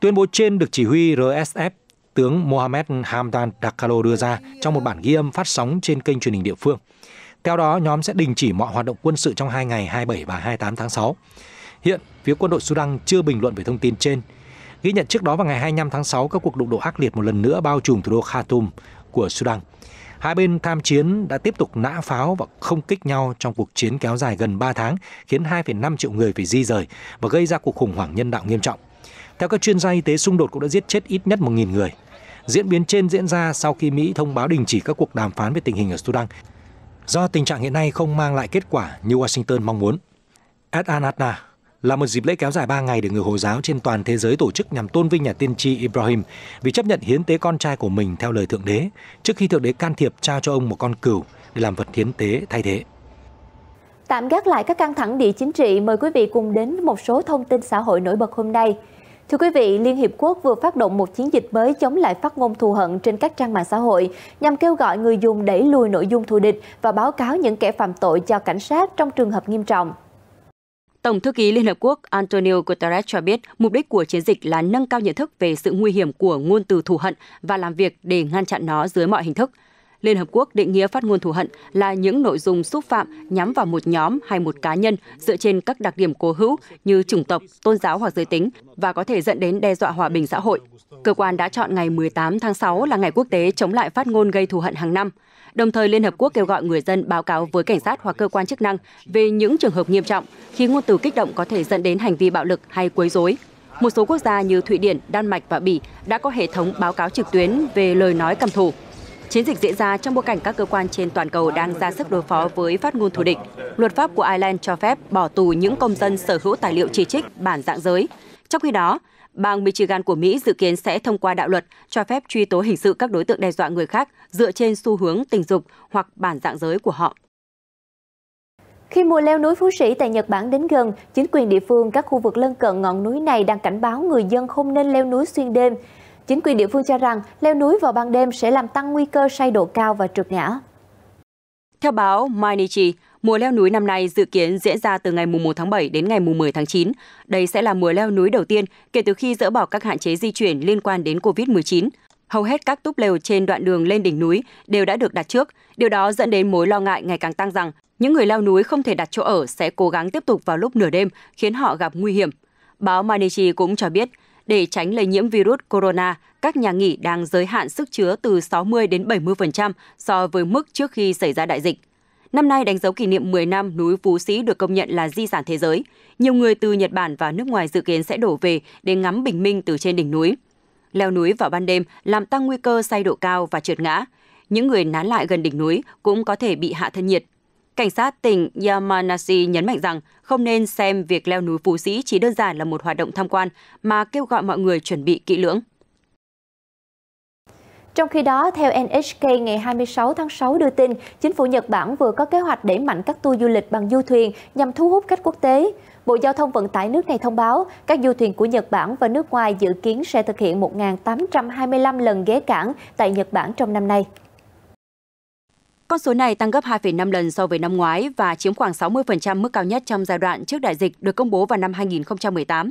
Tuyên bố trên được chỉ huy RSF tướng Mohamed Hamdan Dakalo đưa ra trong một bản ghi âm phát sóng trên kênh truyền hình địa phương. Theo đó, nhóm sẽ đình chỉ mọi hoạt động quân sự trong hai ngày 27 và 28 tháng 6. Hiện, phía quân đội Sudan chưa bình luận về thông tin trên. Ghi nhận trước đó vào ngày 25 tháng 6, các cuộc đụng độ ác liệt một lần nữa bao trùm thủ đô Khartoum của Sudan. Hai bên tham chiến đã tiếp tục nã pháo và không kích nhau trong cuộc chiến kéo dài gần 3 tháng, khiến 2,5 triệu người phải di rời và gây ra cuộc khủng hoảng nhân đạo nghiêm trọng. Theo các chuyên gia y tế, xung đột cũng đã giết chết ít nhất 1.000 người. Diễn biến trên diễn ra sau khi Mỹ thông báo đình chỉ các cuộc đàm phán về tình hình ở Sudan do tình trạng hiện nay không mang lại kết quả như Washington mong muốn. Adnan Anatna, là một dịp lễ kéo dài 3 ngày để người Hồi giáo trên toàn thế giới tổ chức nhằm tôn vinh nhà tiên tri Ibrahim vì chấp nhận hiến tế con trai của mình theo lời Thượng Đế trước khi Thượng Đế can thiệp trao cho ông một con cừu để làm vật hiến tế thay thế. Tạm gác lại các căng thẳng địa chính trị, mời quý vị cùng đến với một số thông tin xã hội nổi bật hôm nay. Thưa quý vị, Liên Hiệp Quốc vừa phát động một chiến dịch mới chống lại phát ngôn thù hận trên các trang mạng xã hội nhằm kêu gọi người dùng đẩy lùi nội dung thù địch và báo cáo những kẻ phạm tội cho cảnh sát trong trường hợp nghiêm trọng. Tổng thư ký Liên Hợp Quốc Antonio Guterres cho biết mục đích của chiến dịch là nâng cao nhận thức về sự nguy hiểm của ngôn từ thù hận và làm việc để ngăn chặn nó dưới mọi hình thức. Liên Hợp Quốc định nghĩa phát ngôn thù hận là những nội dung xúc phạm nhắm vào một nhóm hay một cá nhân dựa trên các đặc điểm cố hữu như chủng tộc, tôn giáo hoặc giới tính và có thể dẫn đến đe dọa hòa bình xã hội. Cơ quan đã chọn ngày 18 tháng 6 là ngày quốc tế chống lại phát ngôn gây thù hận hàng năm – Đồng thời, Liên Hợp Quốc kêu gọi người dân báo cáo với cảnh sát hoặc cơ quan chức năng về những trường hợp nghiêm trọng khi ngôn từ kích động có thể dẫn đến hành vi bạo lực hay quấy rối. Một số quốc gia như Thụy Điển, Đan Mạch và Bỉ đã có hệ thống báo cáo trực tuyến về lời nói cầm thù. Chiến dịch diễn ra trong bối cảnh các cơ quan trên toàn cầu đang ra sức đối phó với phát ngôn thù địch. Luật pháp của Ireland cho phép bỏ tù những công dân sở hữu tài liệu chỉ trích bản dạng giới. Trong khi đó, bang Michigan của Mỹ dự kiến sẽ thông qua đạo luật cho phép truy tố hình sự các đối tượng đe dọa người khác dựa trên xu hướng tình dục hoặc bản dạng giới của họ. Khi mùa leo núi Phú Sĩ tại Nhật Bản đến gần, chính quyền địa phương các khu vực lân cận ngọn núi này đang cảnh báo người dân không nên leo núi xuyên đêm. Chính quyền địa phương cho rằng leo núi vào ban đêm sẽ làm tăng nguy cơ say độ cao và trượt ngã. Theo báo Mainichi, Mùa leo núi năm nay dự kiến diễn ra từ ngày 1 tháng 7 đến ngày 10 tháng 9. Đây sẽ là mùa leo núi đầu tiên kể từ khi dỡ bỏ các hạn chế di chuyển liên quan đến COVID-19. Hầu hết các túp lều trên đoạn đường lên đỉnh núi đều đã được đặt trước. Điều đó dẫn đến mối lo ngại ngày càng tăng rằng những người leo núi không thể đặt chỗ ở sẽ cố gắng tiếp tục vào lúc nửa đêm, khiến họ gặp nguy hiểm. Báo Manichi cũng cho biết, để tránh lây nhiễm virus corona, các nhà nghỉ đang giới hạn sức chứa từ 60 đến 70% so với mức trước khi xảy ra đại dịch. Năm nay đánh dấu kỷ niệm 10 năm núi Phú Sĩ được công nhận là di sản thế giới. Nhiều người từ Nhật Bản và nước ngoài dự kiến sẽ đổ về để ngắm bình minh từ trên đỉnh núi. Leo núi vào ban đêm làm tăng nguy cơ say độ cao và trượt ngã. Những người nán lại gần đỉnh núi cũng có thể bị hạ thân nhiệt. Cảnh sát tỉnh Yamanashi nhấn mạnh rằng không nên xem việc leo núi Phú Sĩ chỉ đơn giản là một hoạt động tham quan mà kêu gọi mọi người chuẩn bị kỹ lưỡng. Trong khi đó, theo NHK ngày 26 tháng 6 đưa tin, chính phủ Nhật Bản vừa có kế hoạch đẩy mạnh các tour du lịch bằng du thuyền nhằm thu hút khách quốc tế. Bộ Giao thông Vận tải nước này thông báo, các du thuyền của Nhật Bản và nước ngoài dự kiến sẽ thực hiện 1.825 lần ghé cảng tại Nhật Bản trong năm nay. Con số này tăng gấp 2,5 lần so với năm ngoái và chiếm khoảng 60% mức cao nhất trong giai đoạn trước đại dịch được công bố vào năm 2018.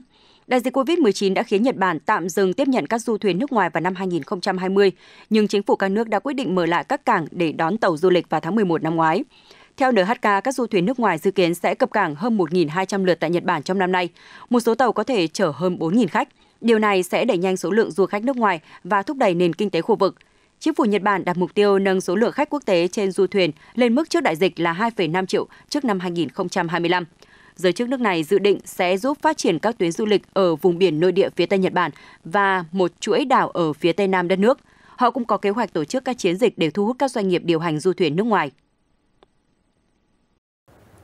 Đại dịch COVID-19 đã khiến Nhật Bản tạm dừng tiếp nhận các du thuyền nước ngoài vào năm 2020, nhưng chính phủ các nước đã quyết định mở lại các cảng để đón tàu du lịch vào tháng 11 năm ngoái. Theo NHK, các du thuyền nước ngoài dự kiến sẽ cập cảng hơn 1.200 lượt tại Nhật Bản trong năm nay. Một số tàu có thể chở hơn 4.000 khách. Điều này sẽ đẩy nhanh số lượng du khách nước ngoài và thúc đẩy nền kinh tế khu vực. Chính phủ Nhật Bản đặt mục tiêu nâng số lượng khách quốc tế trên du thuyền lên mức trước đại dịch là 2,5 triệu trước năm 2025 giới chức nước này dự định sẽ giúp phát triển các tuyến du lịch ở vùng biển nội địa phía Tây Nhật Bản và một chuỗi đảo ở phía Tây Nam đất nước. Họ cũng có kế hoạch tổ chức các chiến dịch để thu hút các doanh nghiệp điều hành du thuyền nước ngoài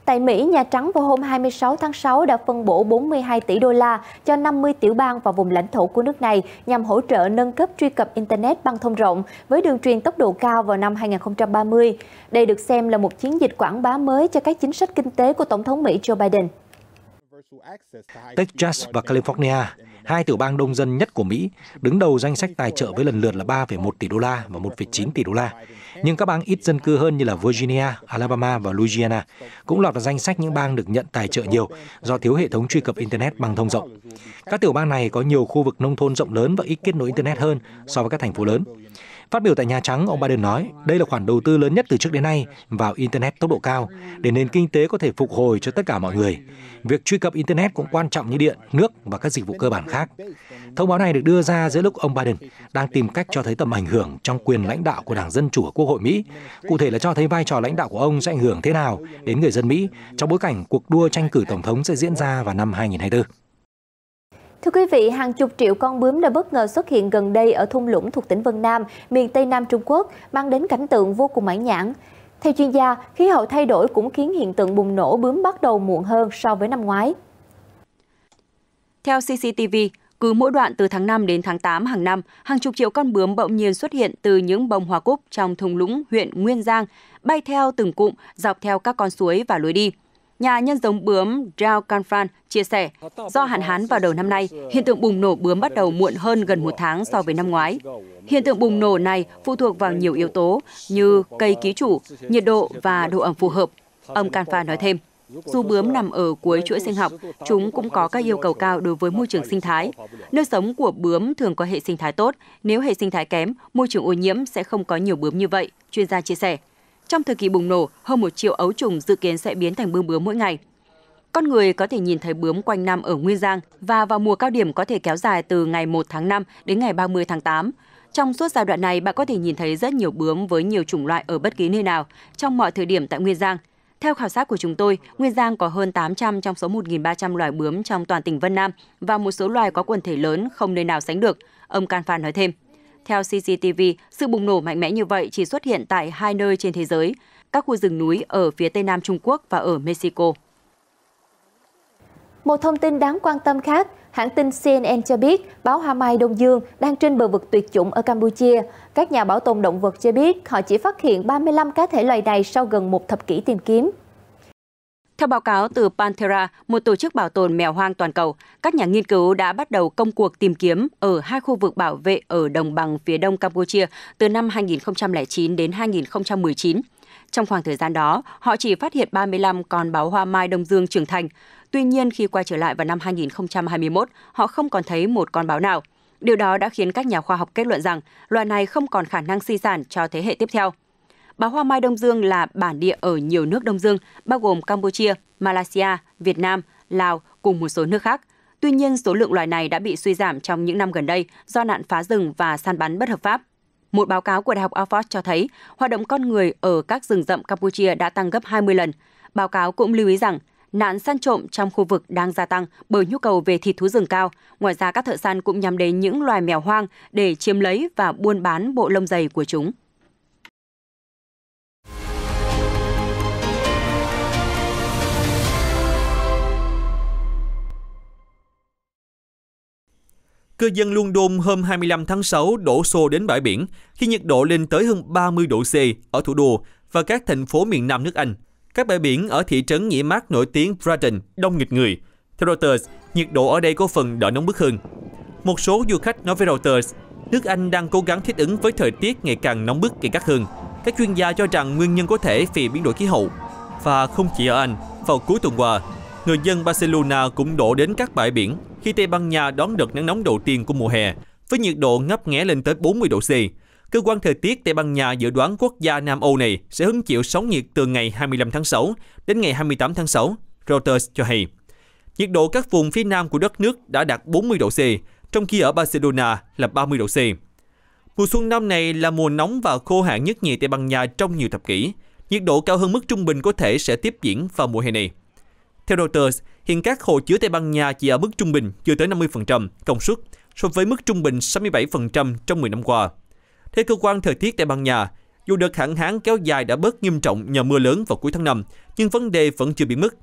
Tại Mỹ, Nhà Trắng vào hôm 26 tháng 6 đã phân bổ 42 tỷ đô la cho 50 tiểu bang và vùng lãnh thổ của nước này nhằm hỗ trợ nâng cấp truy cập Internet băng thông rộng với đường truyền tốc độ cao vào năm 2030. Đây được xem là một chiến dịch quảng bá mới cho các chính sách kinh tế của Tổng thống Mỹ Joe Biden. Texas và California hai tiểu bang đông dân nhất của Mỹ, đứng đầu danh sách tài trợ với lần lượt là 3,1 tỷ đô la và 1,9 tỷ đô la. Nhưng các bang ít dân cư hơn như là Virginia, Alabama và Louisiana cũng lọt vào danh sách những bang được nhận tài trợ nhiều do thiếu hệ thống truy cập Internet bằng thông rộng. Các tiểu bang này có nhiều khu vực nông thôn rộng lớn và ít kết nối Internet hơn so với các thành phố lớn. Phát biểu tại Nhà Trắng, ông Biden nói đây là khoản đầu tư lớn nhất từ trước đến nay vào Internet tốc độ cao để nền kinh tế có thể phục hồi cho tất cả mọi người. Việc truy cập Internet cũng quan trọng như điện, nước và các dịch vụ cơ bản khác. Thông báo này được đưa ra giữa lúc ông Biden đang tìm cách cho thấy tầm ảnh hưởng trong quyền lãnh đạo của Đảng Dân Chủ ở Quốc hội Mỹ, cụ thể là cho thấy vai trò lãnh đạo của ông sẽ ảnh hưởng thế nào đến người dân Mỹ trong bối cảnh cuộc đua tranh cử Tổng thống sẽ diễn ra vào năm 2024. Thưa quý vị, hàng chục triệu con bướm đã bất ngờ xuất hiện gần đây ở thung lũng thuộc tỉnh Vân Nam, miền Tây Nam Trung Quốc, mang đến cảnh tượng vô cùng mãn nhãn. Theo chuyên gia, khí hậu thay đổi cũng khiến hiện tượng bùng nổ bướm bắt đầu muộn hơn so với năm ngoái. Theo CCTV, cứ mỗi đoạn từ tháng 5 đến tháng 8 hàng năm, hàng chục triệu con bướm bỗng nhiên xuất hiện từ những bông hoa cúc trong thung lũng huyện Nguyên Giang, bay theo từng cụm dọc theo các con suối và lối đi – nhà nhân giống bướm Rao Canfran chia sẻ, do hạn hán vào đầu năm nay, hiện tượng bùng nổ bướm bắt đầu muộn hơn gần một tháng so với năm ngoái. Hiện tượng bùng nổ này phụ thuộc vào nhiều yếu tố như cây ký chủ, nhiệt độ và độ ẩm phù hợp. Ông Canfran nói thêm, dù bướm nằm ở cuối chuỗi sinh học, chúng cũng có các yêu cầu cao đối với môi trường sinh thái. Nơi sống của bướm thường có hệ sinh thái tốt, nếu hệ sinh thái kém, môi trường ô nhiễm sẽ không có nhiều bướm như vậy, chuyên gia chia sẻ. Trong thời kỳ bùng nổ, hơn một triệu ấu trùng dự kiến sẽ biến thành bươm bướm mỗi ngày. Con người có thể nhìn thấy bướm quanh năm ở Nguyên Giang và vào mùa cao điểm có thể kéo dài từ ngày 1 tháng 5 đến ngày 30 tháng 8. Trong suốt giai đoạn này, bạn có thể nhìn thấy rất nhiều bướm với nhiều chủng loại ở bất kỳ nơi nào, trong mọi thời điểm tại Nguyên Giang. Theo khảo sát của chúng tôi, Nguyên Giang có hơn 800 trong số 1.300 loài bướm trong toàn tỉnh Vân Nam và một số loài có quần thể lớn không nơi nào sánh được, ông Can Phan nói thêm. Theo CCTV, sự bùng nổ mạnh mẽ như vậy chỉ xuất hiện tại hai nơi trên thế giới, các khu rừng núi ở phía Tây Nam Trung Quốc và ở Mexico. Một thông tin đáng quan tâm khác, hãng tin CNN cho biết báo mai Đông Dương đang trên bờ vực tuyệt chủng ở Campuchia. Các nhà bảo tồn động vật cho biết họ chỉ phát hiện 35 cá thể loài này sau gần một thập kỷ tìm kiếm. Theo báo cáo từ Panthera, một tổ chức bảo tồn mèo hoang toàn cầu, các nhà nghiên cứu đã bắt đầu công cuộc tìm kiếm ở hai khu vực bảo vệ ở đồng bằng phía đông Campuchia từ năm 2009 đến 2019. Trong khoảng thời gian đó, họ chỉ phát hiện 35 con báo hoa mai Đông Dương trưởng thành. Tuy nhiên, khi quay trở lại vào năm 2021, họ không còn thấy một con báo nào. Điều đó đã khiến các nhà khoa học kết luận rằng loài này không còn khả năng sinh sản cho thế hệ tiếp theo. Báo Hoa Mai Đông Dương là bản địa ở nhiều nước Đông Dương, bao gồm Campuchia, Malaysia, Việt Nam, Lào cùng một số nước khác. Tuy nhiên, số lượng loài này đã bị suy giảm trong những năm gần đây do nạn phá rừng và săn bắn bất hợp pháp. Một báo cáo của Đại học Oxford cho thấy hoạt động con người ở các rừng rậm Campuchia đã tăng gấp 20 lần. Báo cáo cũng lưu ý rằng nạn săn trộm trong khu vực đang gia tăng bởi nhu cầu về thịt thú rừng cao. Ngoài ra, các thợ săn cũng nhắm đến những loài mèo hoang để chiếm lấy và buôn bán bộ lông dày của chúng. Cư dân London hôm 25 tháng 6 đổ xô đến bãi biển khi nhiệt độ lên tới hơn 30 độ C ở thủ đô và các thành phố miền Nam nước Anh. Các bãi biển ở thị trấn nghỉ mát nổi tiếng Brighton đông nghịch người. Theo Reuters, nhiệt độ ở đây có phần đỡ nóng bức hơn. Một số du khách nói với Reuters, nước Anh đang cố gắng thích ứng với thời tiết ngày càng nóng bức gây gắt hơn. Các chuyên gia cho rằng nguyên nhân có thể vì biến đổi khí hậu. Và không chỉ ở Anh, vào cuối tuần qua, người dân Barcelona cũng đổ đến các bãi biển khi Tây Ban Nha đón đợt nắng nóng đầu tiên của mùa hè, với nhiệt độ ngấp nghé lên tới 40 độ C. Cơ quan thời tiết Tây Ban Nha dự đoán quốc gia Nam Âu này sẽ hứng chịu sóng nhiệt từ ngày 25 tháng 6 đến ngày 28 tháng 6, Reuters cho hay. Nhiệt độ các vùng phía nam của đất nước đã đạt 40 độ C, trong khi ở Barcelona là 30 độ C. Mùa xuân năm này là mùa nóng và khô hạn nhất nhì Tây Ban Nha trong nhiều thập kỷ. Nhiệt độ cao hơn mức trung bình có thể sẽ tiếp diễn vào mùa hè này. Theo Reuters, hiện các hồ chứa Tây Ban Nha chỉ ở mức trung bình chưa tới 50% công suất so với mức trung bình 67% trong 10 năm qua. Theo cơ quan thời tiết Tây Ban Nha, dù đợt hạn hán kéo dài đã bớt nghiêm trọng nhờ mưa lớn vào cuối tháng 5, nhưng vấn đề vẫn chưa bị mất.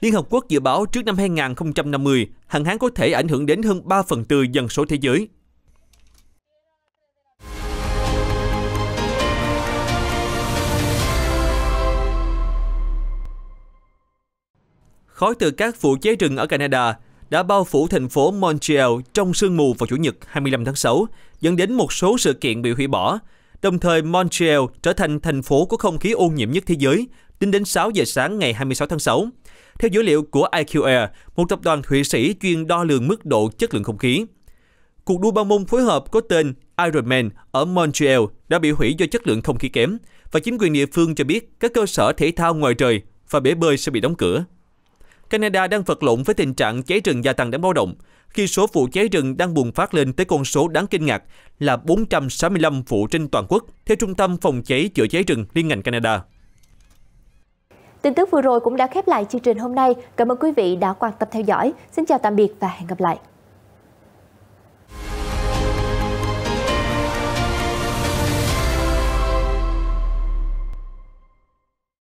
Liên Hợp Quốc dự báo trước năm 2050, hạn hán có thể ảnh hưởng đến hơn 3 phần tư dân số thế giới khói từ các vụ cháy rừng ở Canada đã bao phủ thành phố Montreal trong sương mù vào Chủ nhật 25 tháng 6, dẫn đến một số sự kiện bị hủy bỏ. Đồng thời, Montreal trở thành thành phố có không khí ô nhiễm nhất thế giới tính đến 6 giờ sáng ngày 26 tháng 6. Theo dữ liệu của IQAir, một tập đoàn Thụy Sĩ chuyên đo lường mức độ chất lượng không khí. Cuộc đua ba môn phối hợp có tên Ironman ở Montreal đã bị hủy do chất lượng không khí kém và chính quyền địa phương cho biết các cơ sở thể thao ngoài trời và bể bơi sẽ bị đóng cửa. Canada đang vật lộn với tình trạng cháy rừng gia tăng đáng báo động, khi số vụ cháy rừng đang bùng phát lên tới con số đáng kinh ngạc là 465 vụ trên toàn quốc, theo Trung tâm Phòng cháy chữa cháy rừng Liên ngành Canada. Tin tức vừa rồi cũng đã khép lại chương trình hôm nay. Cảm ơn quý vị đã quan tâm theo dõi. Xin chào tạm biệt và hẹn gặp lại.